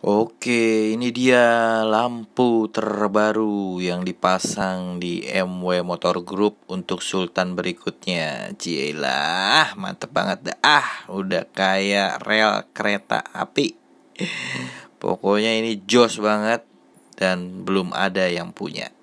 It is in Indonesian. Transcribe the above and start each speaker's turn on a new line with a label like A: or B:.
A: Oke, ini dia lampu terbaru yang dipasang di MW Motor Group untuk Sultan berikutnya. Cielah, mantep banget dah. Ah, udah kayak rel kereta api. Pokoknya ini jos banget dan belum ada yang punya.